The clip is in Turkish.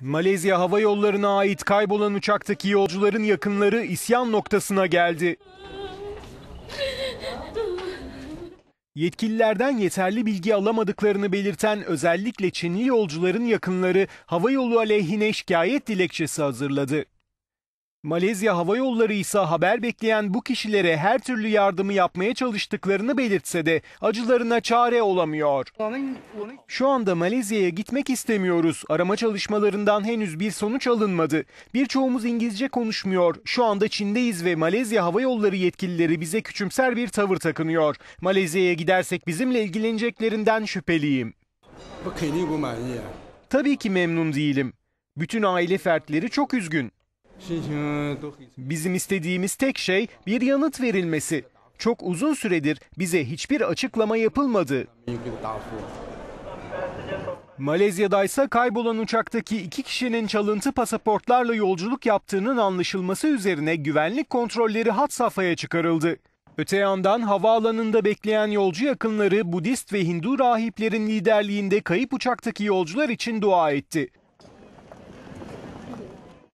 Malezya Hava Yolları'na ait kaybolan uçaktaki yolcuların yakınları isyan noktasına geldi. Yetkililerden yeterli bilgi alamadıklarını belirten özellikle Çinli yolcuların yakınları havayolu aleyhine şikayet dilekçesi hazırladı. Malezya Hava Yolları ise haber bekleyen bu kişilere her türlü yardımı yapmaya çalıştıklarını belirtse de acılarına çare olamıyor. Şu anda Malezya'ya gitmek istemiyoruz. Arama çalışmalarından henüz bir sonuç alınmadı. Birçoğumuz İngilizce konuşmuyor. Şu anda Çin'deyiz ve Malezya Hava Yolları yetkilileri bize küçümser bir tavır takınıyor. Malezya'ya gidersek bizimle ilgileneceklerinden şüpheliyim. Tabii ki memnun değilim. Bütün aile fertleri çok üzgün. Bizim istediğimiz tek şey bir yanıt verilmesi. Çok uzun süredir bize hiçbir açıklama yapılmadı. Malezya'daysa kaybolan uçaktaki iki kişinin çalıntı pasaportlarla yolculuk yaptığının anlaşılması üzerine güvenlik kontrolleri hat safhaya çıkarıldı. Öte yandan havaalanında bekleyen yolcu yakınları Budist ve Hindu rahiplerin liderliğinde kayıp uçaktaki yolcular için dua etti.